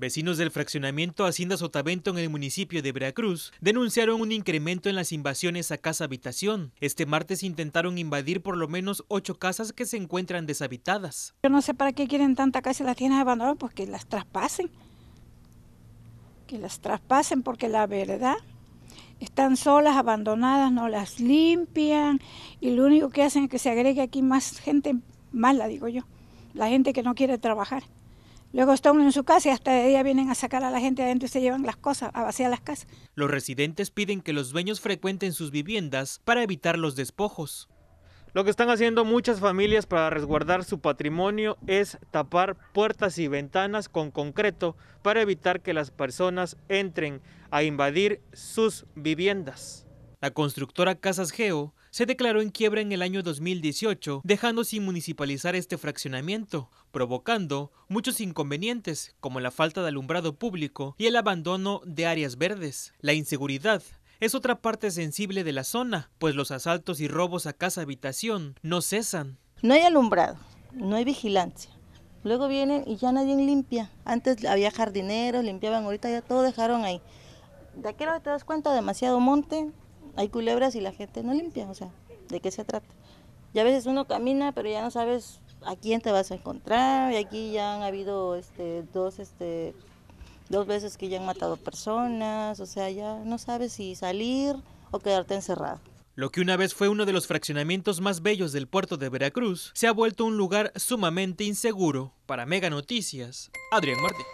Vecinos del fraccionamiento Hacienda Sotavento en el municipio de Veracruz denunciaron un incremento en las invasiones a casa habitación. Este martes intentaron invadir por lo menos ocho casas que se encuentran deshabitadas. Yo no sé para qué quieren tanta casa y las tienen abandonadas, pues que las traspasen. Que las traspasen porque la verdad están solas, abandonadas, no las limpian y lo único que hacen es que se agregue aquí más gente mala, digo yo, la gente que no quiere trabajar. Luego están en su casa y hasta de día vienen a sacar a la gente adentro y se llevan las cosas, a vaciar las casas. Los residentes piden que los dueños frecuenten sus viviendas para evitar los despojos. Lo que están haciendo muchas familias para resguardar su patrimonio es tapar puertas y ventanas con concreto para evitar que las personas entren a invadir sus viviendas. La constructora Casas Geo se declaró en quiebra en el año 2018, dejando sin municipalizar este fraccionamiento, provocando muchos inconvenientes como la falta de alumbrado público y el abandono de áreas verdes. La inseguridad es otra parte sensible de la zona, pues los asaltos y robos a casa habitación no cesan. No hay alumbrado, no hay vigilancia. Luego vienen y ya nadie limpia. Antes había jardineros, limpiaban, ahorita ya todo dejaron ahí. De aquí no te das cuenta, demasiado monte, hay culebras y la gente no limpia, o sea, ¿de qué se trata? Y a veces uno camina, pero ya no sabes a quién te vas a encontrar. Y aquí ya han habido este, dos, este, dos veces que ya han matado personas, o sea, ya no sabes si salir o quedarte encerrado. Lo que una vez fue uno de los fraccionamientos más bellos del puerto de Veracruz, se ha vuelto un lugar sumamente inseguro. Para Mega Noticias, Adrián Martí.